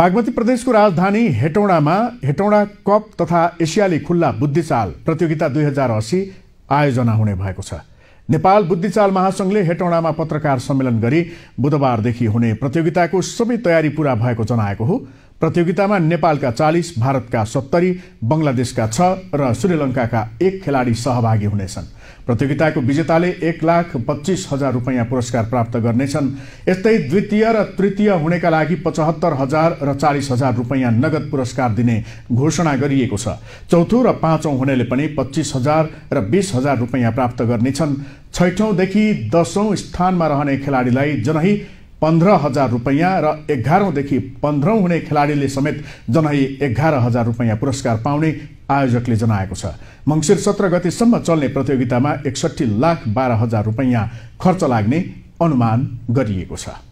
बागमती प्रदेशको राजधानी हेटौँडामा हेटौँडा कप तथा एसियाली खुल्ला बुद्धिचाल प्रतियोगिता दुई हजार असी आयोजना हुने भएको छ नेपाल बुद्धिचाल महासङ्घले हेटौँडामा पत्रकार सम्मेलन गरी बुधबारदेखि हुने प्रतियोगिताको सबै तयारी पूरा भएको जनाएको हो प्रतियोगितामा नेपालका चालिस भारतका सत्तरी बङ्गलादेशका छ र श्रीलङ्काका एक खेलाडी सहभागी हुनेछन् प्रतियोगिताको विजेताले एक लाख पच्चिस हजार रुपियाँ पुरस्कार प्राप्त गर्नेछन् यस्तै द्वितीय र तृतीय हुनेका लागि पचहत्तर हजार र चालिस हजार रुपियाँ नगद पुरस्कार दिने घोषणा गरिएको छ चौथो र पाँचौँ हुनेले पनि पच्चिस हजार र बिस हजार रुपियाँ प्राप्त गर्नेछन् छैठौँदेखि दसौँ स्थानमा रहने खेलाडीलाई जनही पन्ध्र हजार रुपैयाँ र एघारौँदेखि पन्ध्रौँ हुने खेलाडीले समेत जनै एघार हजार रुपैयाँ पुरस्कार पाउने आयोजकले जनाएको छ मङ्सिर सत्र गतिसम्म चल्ने प्रतियोगितामा एकसट्ठी लाख बाह्र हजार रुपैयाँ खर्च लाग्ने अनुमान गरिएको छ